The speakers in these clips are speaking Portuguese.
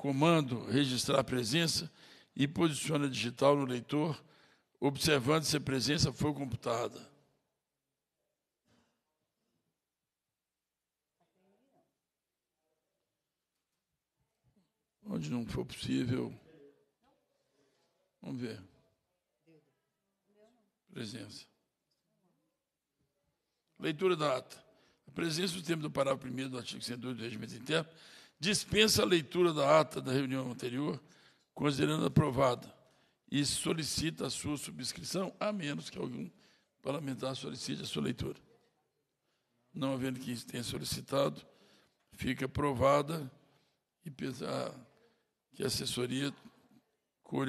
comando registrar a presença e posiciona digital no leitor, observando se a presença foi computada. Onde não for possível. Vamos ver. Presença. Leitura da ata. A presença do tempo do parágrafo 1 do artigo 102 do Regimento Interno dispensa a leitura da ata da reunião anterior, considerando aprovada, e solicita a sua subscrição, a menos que algum parlamentar solicite a sua leitura. Não havendo quem tenha solicitado, fica aprovada e pesar ah, que a assessoria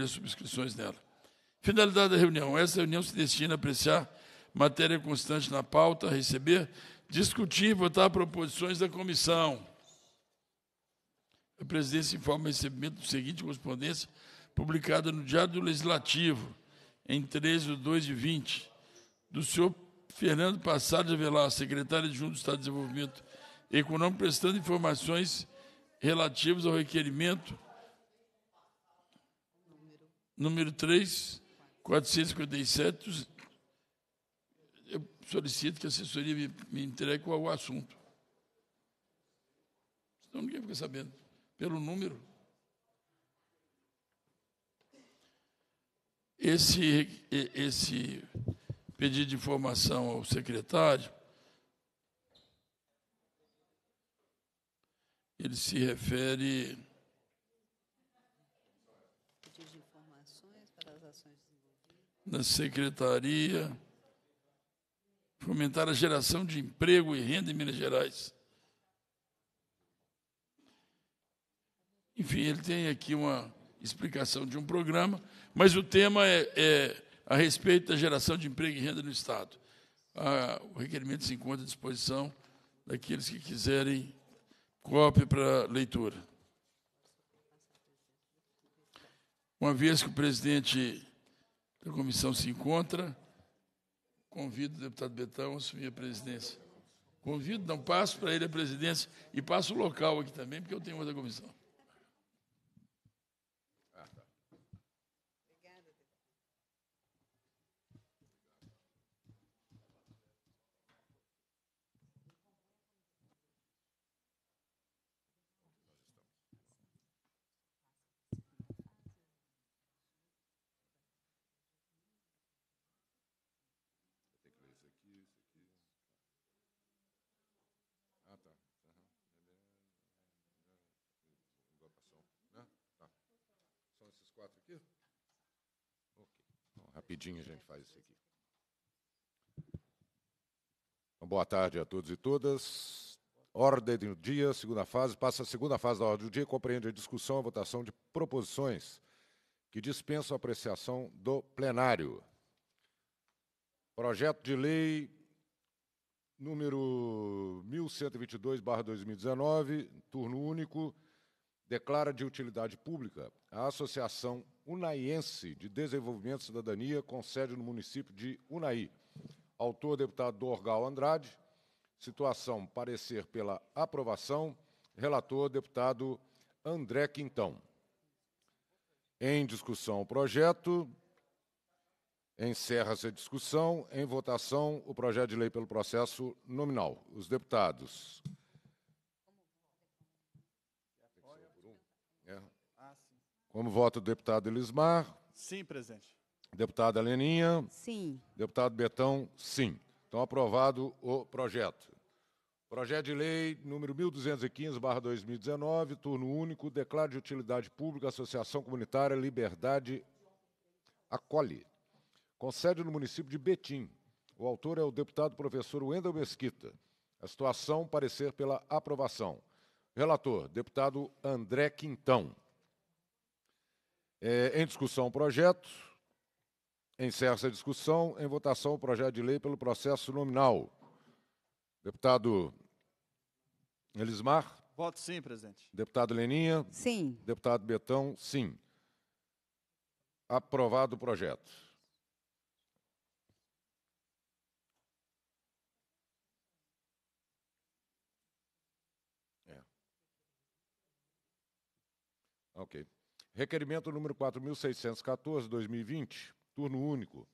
as subscrições dela. Finalidade da reunião. Essa reunião se destina a apreciar matéria constante na pauta, receber, discutir e votar proposições da comissão a presidência informa o recebimento do seguinte correspondência, publicada no Diário do Legislativo, em 13 de 2 de 20, do senhor Fernando Passado Avelar, secretário de do Estado de Desenvolvimento Econômico, prestando informações relativas ao requerimento número 3, 457. Eu solicito que a assessoria me, me entregue qual o assunto. Senão ninguém fica sabendo pelo número. Esse, esse pedido de informação ao secretário, ele se refere. Pedido de informações para as ações Secretaria fomentar a geração de emprego e renda em Minas Gerais Enfim, ele tem aqui uma explicação de um programa, mas o tema é, é a respeito da geração de emprego e renda no Estado. Ah, o requerimento se encontra à disposição daqueles que quiserem cópia para leitura. Uma vez que o presidente da comissão se encontra, convido o deputado Betão a assumir a presidência. Convido, não passo para ele a presidência e passo o local aqui também, porque eu tenho outra comissão. quatro aqui? Ok. rapidinho a gente faz isso aqui. Então, boa tarde a todos e todas. Ordem do dia, segunda fase. Passa a segunda fase da ordem do dia, compreende a discussão e a votação de proposições que dispensam a apreciação do plenário. Projeto de lei número 1122, 2019, turno único declara de utilidade pública a Associação Unaiense de Desenvolvimento e Cidadania, com sede no município de Unai. Autor, deputado Dorgal Andrade. Situação, parecer pela aprovação. Relator, deputado André Quintão. Em discussão o projeto. Encerra-se a discussão. Em votação, o projeto de lei pelo processo nominal. Os deputados Como vota o deputado Elismar? Sim, presidente. Deputada Leninha? Sim. Deputado Betão? Sim. Então, aprovado o projeto. Projeto de lei número 1215/2019, turno único, declaro de utilidade pública Associação Comunitária Liberdade Acolhe. Com sede no município de Betim. O autor é o deputado professor Wendel Mesquita. A situação parecer pela aprovação. Relator, deputado André Quintão. É, em discussão o projeto. Encerra-se a discussão. Em votação o projeto de lei pelo processo nominal. Deputado Elismar. Voto sim, presidente. Deputado Leninha. Sim. Deputado Betão, sim. Aprovado o projeto. É. Ok. Requerimento número 4.614, 2020, turno único.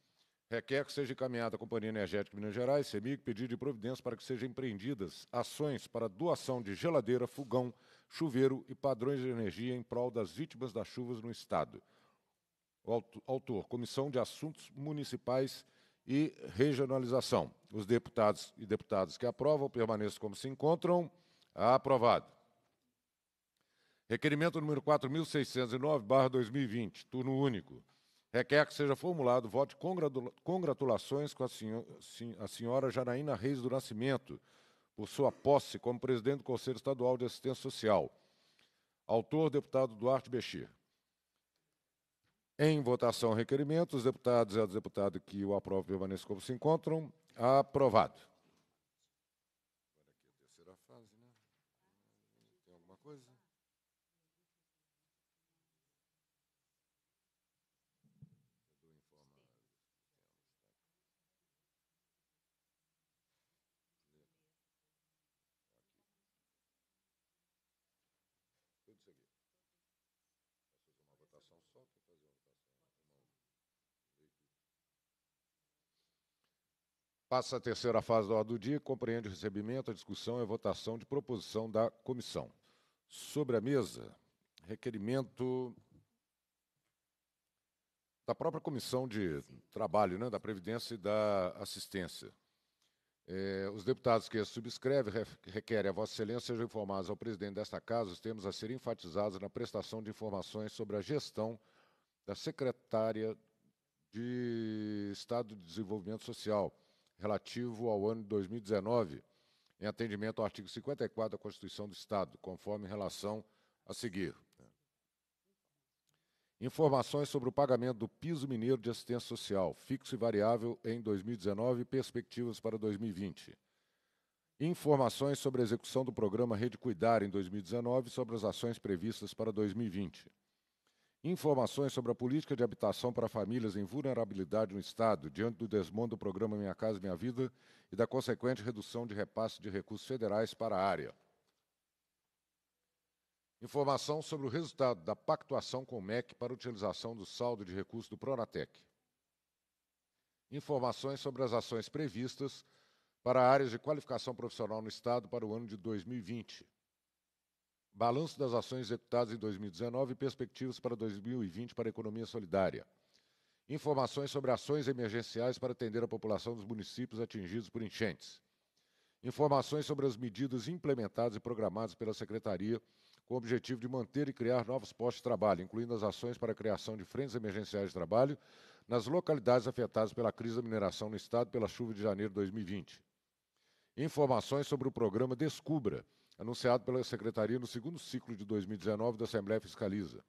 Requer que seja encaminhada à Companhia Energética Minas Gerais, CEMIG, pedido de providência para que sejam empreendidas ações para doação de geladeira, fogão, chuveiro e padrões de energia em prol das vítimas das chuvas no Estado. Autor, Comissão de Assuntos Municipais e Regionalização. Os deputados e deputadas que aprovam permaneçam como se encontram. Aprovado. Requerimento número 4.609-2020, turno único. Requer que seja formulado voto de congratulações com a senhora, Janaína Reis do Nascimento, por sua posse como presidente do Conselho Estadual de Assistência Social. Autor, deputado Duarte Bexir. Em votação, requerimento. Os deputados e a deputada que o aprovam permaneçam como se encontram. Aprovado. Posso fazer uma votação só? Quer fazer uma votação? Passa a terceira fase da ordem do dia, compreende o recebimento, a discussão e a votação de proposição da comissão. Sobre a mesa, requerimento da própria Comissão de Trabalho, né, da Previdência e da Assistência, é, os deputados que subscrevem requerem a Vossa Excelência sejam informados ao presidente desta Casa os termos a serem enfatizados na prestação de informações sobre a gestão da secretária de Estado de Desenvolvimento Social relativo ao ano de 2019, em atendimento ao artigo 54 da Constituição do Estado, conforme relação a seguir. Informações sobre o pagamento do piso mineiro de assistência social, fixo e variável em 2019 e perspectivas para 2020. Informações sobre a execução do programa Rede Cuidar em 2019 e sobre as ações previstas para 2020. Informações sobre a política de habitação para famílias em vulnerabilidade no Estado, diante do desmonte do programa Minha Casa Minha Vida e da consequente redução de repasse de recursos federais para a área. Informação sobre o resultado da pactuação com o MEC para utilização do saldo de recursos do Pronatec. Informações sobre as ações previstas para áreas de qualificação profissional no Estado para o ano de 2020. Balanço das ações executadas em 2019 e perspectivas para 2020 para a economia solidária. Informações sobre ações emergenciais para atender a população dos municípios atingidos por enchentes. Informações sobre as medidas implementadas e programadas pela Secretaria com o objetivo de manter e criar novos postos de trabalho, incluindo as ações para a criação de frentes emergenciais de trabalho nas localidades afetadas pela crise da mineração no estado pela chuva de janeiro de 2020. Informações sobre o programa Descubra, anunciado pela Secretaria no segundo ciclo de 2019 da Assembleia Fiscaliza.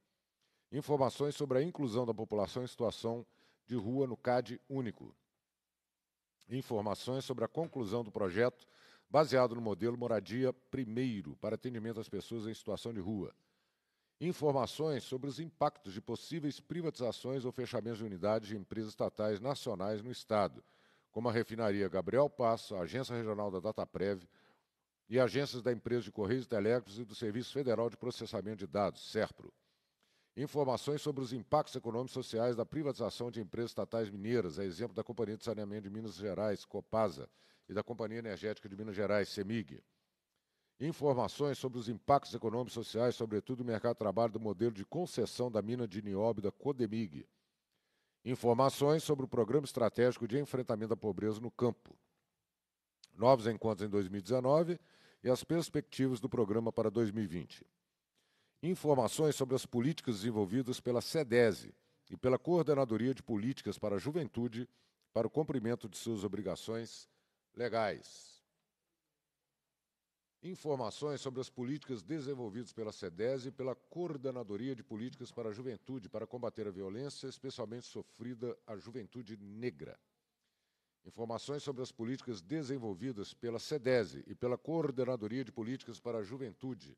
Informações sobre a inclusão da população em situação de rua no CAD único. Informações sobre a conclusão do projeto baseado no modelo Moradia Primeiro, para atendimento às pessoas em situação de rua. Informações sobre os impactos de possíveis privatizações ou fechamentos de unidades de empresas estatais nacionais no Estado, como a refinaria Gabriel Passo, a Agência Regional da Dataprev e agências da empresa de Correios e Telégrafos e do Serviço Federal de Processamento de Dados, SERPRO. Informações sobre os impactos econômicos e sociais da privatização de empresas estatais mineiras, a é exemplo da Companhia de Saneamento de Minas Gerais, Copasa, e da Companhia Energética de Minas Gerais, CEMIG. Informações sobre os impactos econômicos e sociais, sobretudo no mercado de trabalho do modelo de concessão da mina de nióbio da Codemig. Informações sobre o Programa Estratégico de Enfrentamento à Pobreza no Campo. Novos encontros em 2019 e as perspectivas do programa para 2020 informações sobre as políticas desenvolvidas pela SEDESI e pela Coordenadoria de Políticas para a Juventude para o cumprimento de suas obrigações legais. Informações sobre as políticas desenvolvidas pela SEDES e pela Coordenadoria de Políticas para a Juventude para combater a violência, especialmente sofrida à juventude negra. Informações sobre as políticas desenvolvidas pela SEDES e pela Coordenadoria de Políticas para a Juventude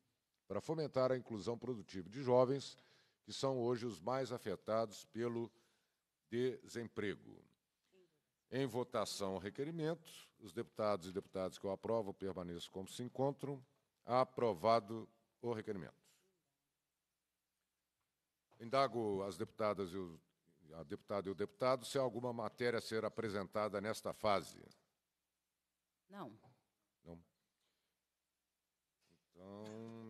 para fomentar a inclusão produtiva de jovens, que são hoje os mais afetados pelo desemprego. Em votação, requerimento. Os deputados e deputadas que o aprovam permaneçam como se encontram. Aprovado o requerimento. Indago as deputadas e o, a deputada e o deputado se há alguma matéria a ser apresentada nesta fase. Não. Não. Então,